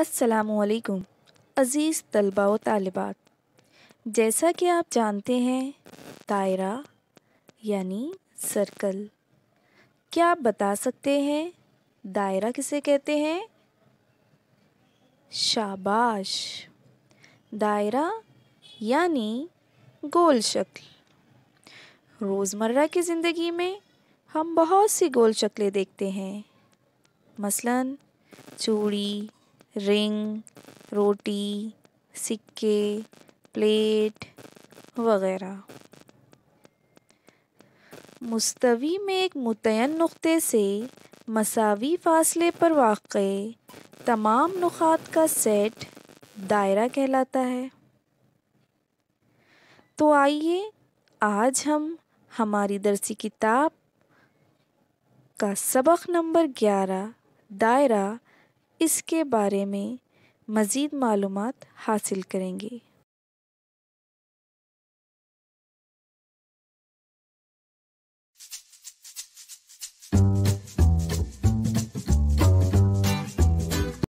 असलकुम अज़ीज़ तलबा व तालबात जैसा कि आप जानते हैं दायरा यानी सर्कल क्या आप बता सकते हैं दायरा किसे कहते हैं शाबाश दायरा यानी गोल शक्ल रोज़मर्रा की ज़िंदगी में हम बहुत सी गोल शक्लें देखते हैं मसलन चूड़ी रिंग रोटी सिक्के प्लेट वगैरह मुस्तवी में एक मुतन नुक़े से मसावी फासले पर वाक़ तमाम नुक़ात का सेट दायरा कहलाता है तो आइए आज हम हमारी दरसी किताब का सबक नंबर ग्यारह दायरा इसके बारे में मज़ीद मालूम हासिल करेंगे